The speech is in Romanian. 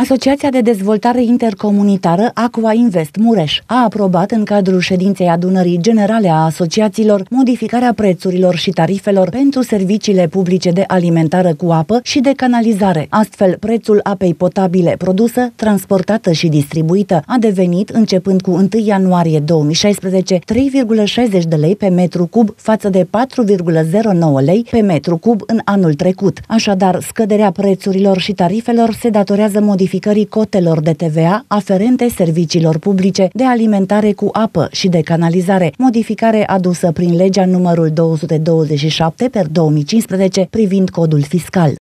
Asociația de Dezvoltare Intercomunitară Aqua Invest Mureș a aprobat în cadrul ședinței adunării generale a asociațiilor modificarea prețurilor și tarifelor pentru serviciile publice de alimentară cu apă și de canalizare. Astfel, prețul apei potabile produsă, transportată și distribuită a devenit, începând cu 1 ianuarie 2016, 3,60 de lei pe metru cub față de 4,09 lei pe metru cub în anul trecut. Așadar, scăderea prețurilor și tarifelor se datorează modificării modificării cotelor de TVA aferente serviciilor publice de alimentare cu apă și de canalizare, modificare adusă prin legea numărul 227 per 2015 privind codul fiscal.